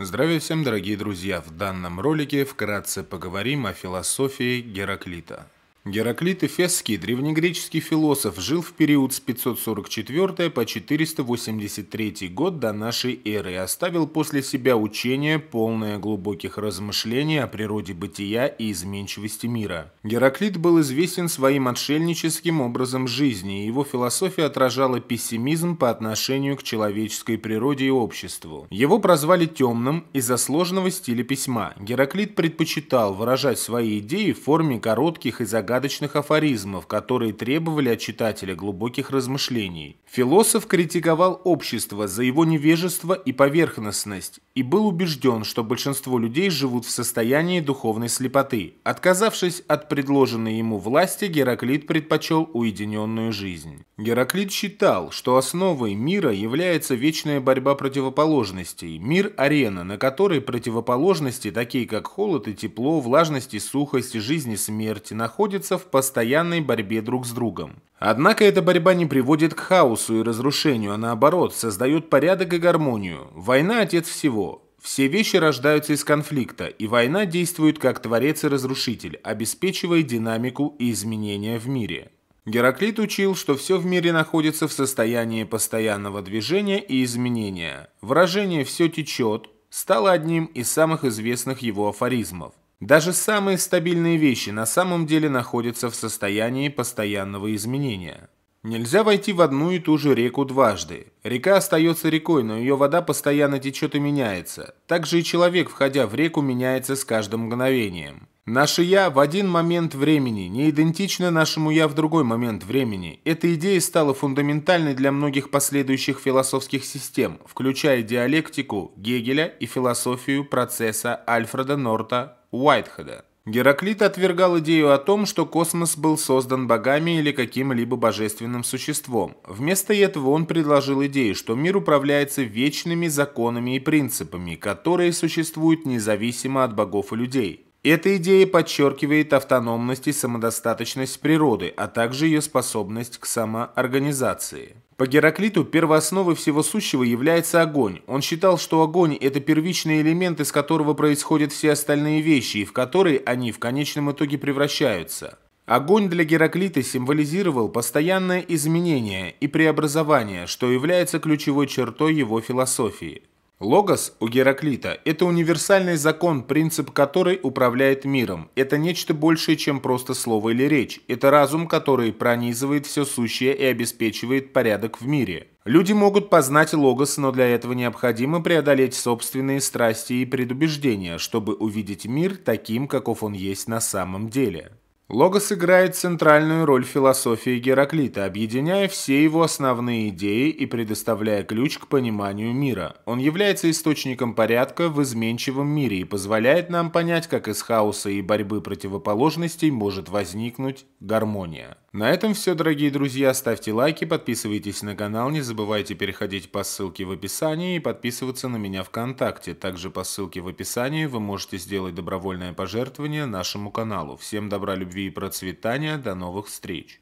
Здравия всем, дорогие друзья! В данном ролике вкратце поговорим о философии Гераклита. Гераклит Эфесский, древнегреческий философ, жил в период с 544 по 483 год до нашей эры и оставил после себя учение, полное глубоких размышлений о природе бытия и изменчивости мира. Гераклит был известен своим отшельническим образом жизни, и его философия отражала пессимизм по отношению к человеческой природе и обществу. Его прозвали «темным» из-за сложного стиля письма. Гераклит предпочитал выражать свои идеи в форме коротких и загадочных загадочных афоризмов, которые требовали от читателя глубоких размышлений. Философ критиковал общество за его невежество и поверхностность и был убежден, что большинство людей живут в состоянии духовной слепоты. Отказавшись от предложенной ему власти, Гераклит предпочел уединенную жизнь. Гераклит считал, что основой мира является вечная борьба противоположностей, мир-арена, на которой противоположности, такие как холод и тепло, влажность и сухость, жизнь и смерть, находятся находятся в постоянной борьбе друг с другом. Однако эта борьба не приводит к хаосу и разрушению, а наоборот, создает порядок и гармонию. Война – отец всего. Все вещи рождаются из конфликта, и война действует как творец и разрушитель, обеспечивая динамику и изменения в мире. Гераклит учил, что все в мире находится в состоянии постоянного движения и изменения. Выражение «все течет» стало одним из самых известных его афоризмов. Даже самые стабильные вещи на самом деле находятся в состоянии постоянного изменения. Нельзя войти в одну и ту же реку дважды. Река остается рекой, но ее вода постоянно течет и меняется. Также и человек, входя в реку, меняется с каждым мгновением. Наше «я» в один момент времени не идентично нашему «я» в другой момент времени. Эта идея стала фундаментальной для многих последующих философских систем, включая диалектику Гегеля и философию процесса Альфреда Норта Уайтхеда. Гераклит отвергал идею о том, что космос был создан богами или каким-либо божественным существом. Вместо этого он предложил идею, что мир управляется вечными законами и принципами, которые существуют независимо от богов и людей. Эта идея подчеркивает автономность и самодостаточность природы, а также ее способность к самоорганизации. По Гераклиту первоосновой всего сущего является огонь. Он считал, что огонь – это первичный элемент, из которого происходят все остальные вещи, и в которые они в конечном итоге превращаются. Огонь для Гераклита символизировал постоянное изменение и преобразование, что является ключевой чертой его философии. Логос у Гераклита – это универсальный закон, принцип которой управляет миром. Это нечто большее, чем просто слово или речь. Это разум, который пронизывает все сущее и обеспечивает порядок в мире. Люди могут познать логос, но для этого необходимо преодолеть собственные страсти и предубеждения, чтобы увидеть мир таким, каков он есть на самом деле. Логос играет центральную роль в философии Гераклита, объединяя все его основные идеи и предоставляя ключ к пониманию мира. Он является источником порядка в изменчивом мире и позволяет нам понять, как из хаоса и борьбы противоположностей может возникнуть гармония. На этом все, дорогие друзья. Ставьте лайки, подписывайтесь на канал, не забывайте переходить по ссылке в описании и подписываться на меня ВКонтакте. Также по ссылке в описании вы можете сделать добровольное пожертвование нашему каналу. Всем добра, любви и процветания. До новых встреч!